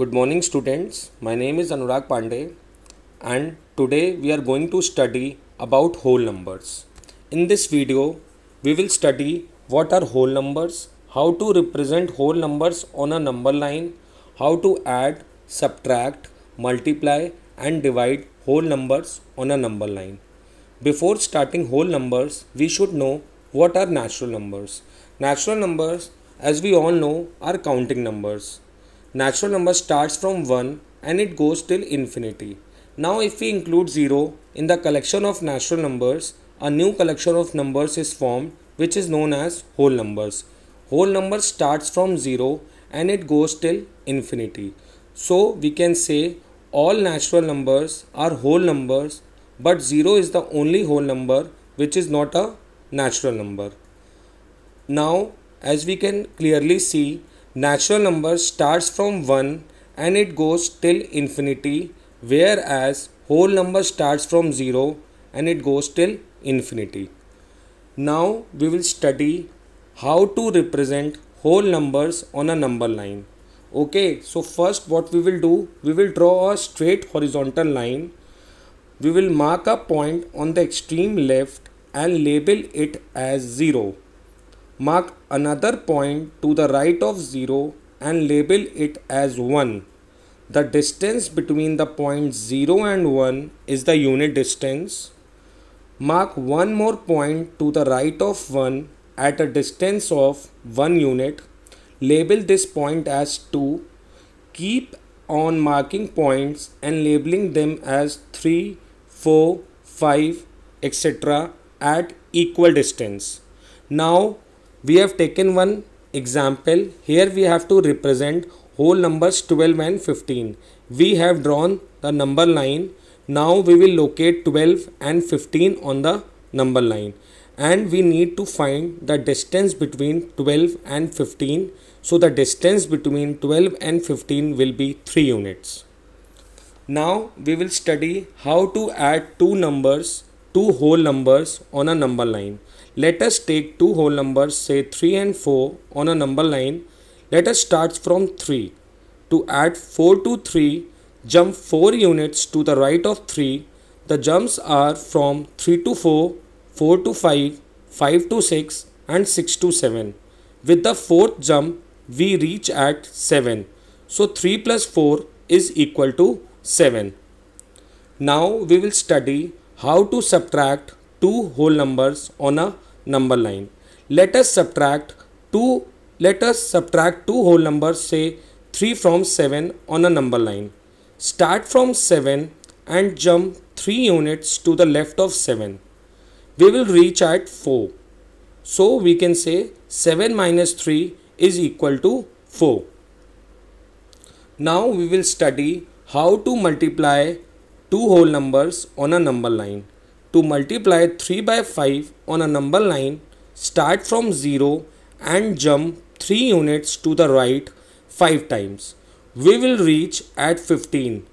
Good morning, students. My name is Anurag Pandey, and today we are going to study about whole numbers. In this video, we will study what are whole numbers, how to represent whole numbers on a number line, how to add, subtract, multiply, and divide whole numbers on a number line. Before starting whole numbers, we should know what are natural numbers. Natural numbers, as we all know, are counting numbers natural number starts from 1 and it goes till infinity. Now if we include 0 in the collection of natural numbers, a new collection of numbers is formed which is known as whole numbers. Whole number starts from 0 and it goes till infinity. So we can say all natural numbers are whole numbers but 0 is the only whole number which is not a natural number. Now as we can clearly see natural number starts from 1 and it goes till infinity whereas whole number starts from 0 and it goes till infinity now we will study how to represent whole numbers on a number line okay so first what we will do we will draw a straight horizontal line we will mark a point on the extreme left and label it as 0 Mark another point to the right of 0 and label it as 1. The distance between the point 0 and 1 is the unit distance. Mark one more point to the right of 1 at a distance of 1 unit. Label this point as 2. Keep on marking points and labeling them as 3, 4, 5, etc. at equal distance. Now we have taken one example here we have to represent whole numbers 12 and 15 we have drawn the number line now we will locate 12 and 15 on the number line and we need to find the distance between 12 and 15 so the distance between 12 and 15 will be 3 units now we will study how to add two numbers two whole numbers on a number line. Let us take two whole numbers, say 3 and 4, on a number line. Let us start from 3. To add 4 to 3, jump 4 units to the right of 3. The jumps are from 3 to 4, 4 to 5, 5 to 6, and 6 to 7. With the fourth jump, we reach at 7. So 3 plus 4 is equal to 7. Now we will study how to subtract two whole numbers on a number line let us subtract two let us subtract two whole numbers say 3 from 7 on a number line start from 7 and jump 3 units to the left of 7 we will reach at 4 so we can say 7 minus 3 is equal to 4 now we will study how to multiply two whole numbers on a number line. To multiply 3 by 5 on a number line, start from 0 and jump 3 units to the right 5 times. We will reach at 15.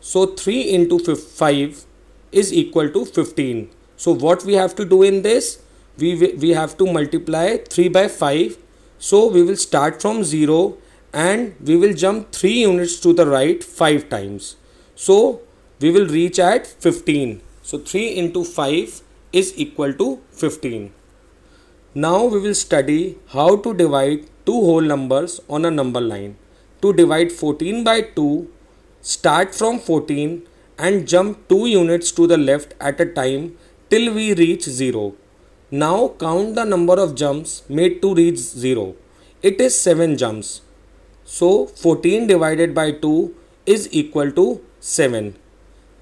So 3 into 5 is equal to 15. So what we have to do in this? We, we have to multiply 3 by 5. So we will start from 0 and we will jump 3 units to the right 5 times. So we will reach at 15 so 3 into 5 is equal to 15 now we will study how to divide two whole numbers on a number line to divide 14 by 2 start from 14 and jump 2 units to the left at a time till we reach 0 now count the number of jumps made to reach 0 it is 7 jumps so 14 divided by 2 is equal to 7